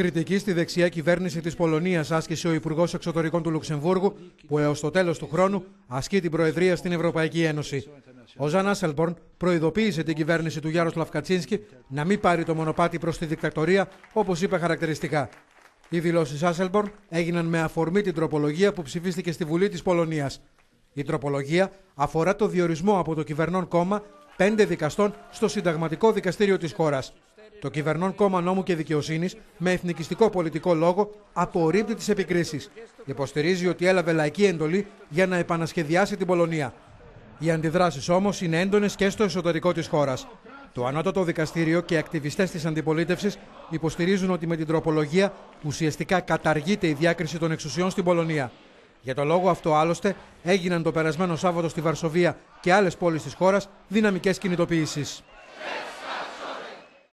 Κριτική στη δεξιά κυβέρνηση της Πολωνίας άσκησε ο Υπουργός Εξωτερικών του Λουξεμβούργου, που έως το τέλος του χρόνου ασκεί την Προεδρία στην Ευρωπαϊκή Ένωση. Ο Ζαν Άσελμπορν προειδοποίησε την κυβέρνηση του Γιάρο Λαφκατσίνσκι να μην πάρει το μονοπάτι προς τη δικτατορία, όπως είπε χαρακτηριστικά. Οι δηλώσεις Άσελμπορν έγιναν με αφορμή την τροπολογία που ψηφίστηκε στη Βουλή της Πολωνίας. Η τροπολογία αφορά το διορισμό από το κυβερνών κόμμα πέντε δικαστών στο συνταγματικό δικαστήριο της χώρας. Το κυβερνών κόμμα νόμου και δικαιοσύνης, με εθνικιστικό πολιτικό λόγο, απορρίπτει τις επικρίσεις. Υποστηρίζει ότι έλαβε λαϊκή εντολή για να επανασχεδιάσει την Πολωνία. Οι αντιδράσεις όμως είναι έντονες και στο εσωτερικό της χώρας. Το Ανώτατο Δικαστήριο και οι ακτιβιστές της αντιπολίτευσης υποστηρίζουν ότι με την τροπολογία ουσιαστικά καταργείται η διάκριση των εξουσιών στην Πολωνία. Για το λόγο αυτό, άλλωστε, έγιναν το περασμένο Σάββατο στη Βαρσοβία και άλλες πόλεις της χώρας δυναμικές κινητοποιήσεις.